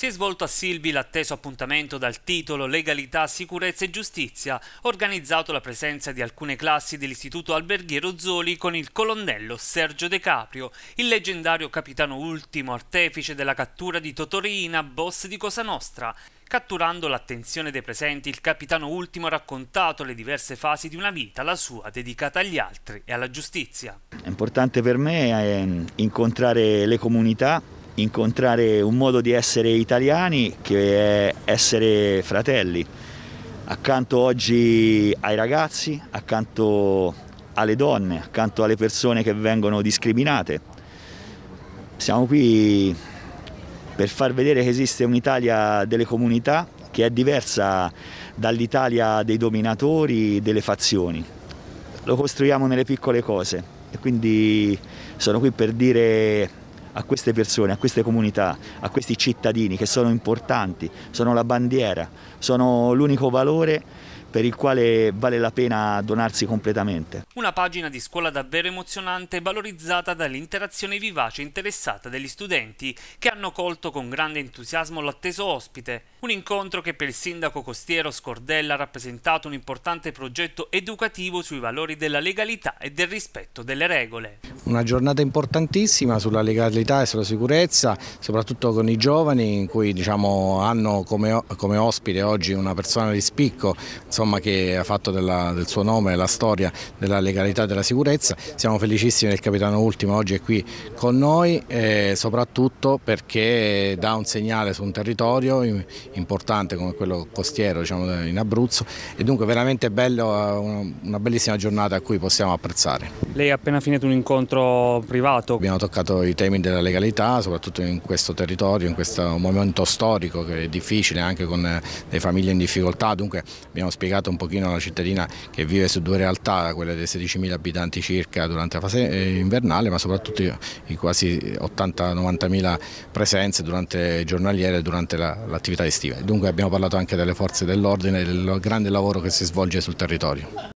Si è svolto a Silvi l'atteso appuntamento dal titolo Legalità, Sicurezza e Giustizia, organizzato la presenza di alcune classi dell'Istituto Alberghiero Zoli con il colonnello Sergio De Caprio, il leggendario capitano ultimo artefice della cattura di Totorina, boss di Cosa Nostra. Catturando l'attenzione dei presenti, il capitano ultimo ha raccontato le diverse fasi di una vita, la sua dedicata agli altri e alla giustizia. È importante per me eh, incontrare le comunità incontrare un modo di essere italiani che è essere fratelli. Accanto oggi ai ragazzi, accanto alle donne, accanto alle persone che vengono discriminate. Siamo qui per far vedere che esiste un'Italia delle comunità che è diversa dall'Italia dei dominatori, delle fazioni. Lo costruiamo nelle piccole cose e quindi sono qui per dire a queste persone, a queste comunità, a questi cittadini che sono importanti, sono la bandiera, sono l'unico valore per il quale vale la pena donarsi completamente. Una pagina di scuola davvero emozionante valorizzata dall'interazione vivace e interessata degli studenti che hanno colto con grande entusiasmo l'atteso ospite. Un incontro che per il sindaco costiero Scordella ha rappresentato un importante progetto educativo sui valori della legalità e del rispetto delle regole. Una giornata importantissima sulla legalità e sulla sicurezza, soprattutto con i giovani in cui diciamo, hanno come, come ospite oggi una persona di spicco, insomma, che ha fatto della, del suo nome la storia della legalità e della sicurezza. Siamo felicissimi del capitano Ultimo oggi è qui con noi, eh, soprattutto perché dà un segnale su un territorio importante come quello costiero diciamo, in Abruzzo e dunque veramente bello, eh, una bellissima giornata a cui possiamo apprezzare. Lei ha appena finito un incontro privato. Abbiamo toccato i temi della legalità, soprattutto in questo territorio, in questo momento storico che è difficile anche con eh, le famiglie in difficoltà. Dunque abbiamo spiegato un pochino alla cittadina che vive su due realtà, quella dei 16.000 abitanti circa durante la fase eh, invernale, ma soprattutto i quasi 80-90.000 presenze durante giornaliere durante l'attività estiva. Dunque abbiamo parlato anche delle forze dell'ordine e del grande lavoro che si svolge sul territorio.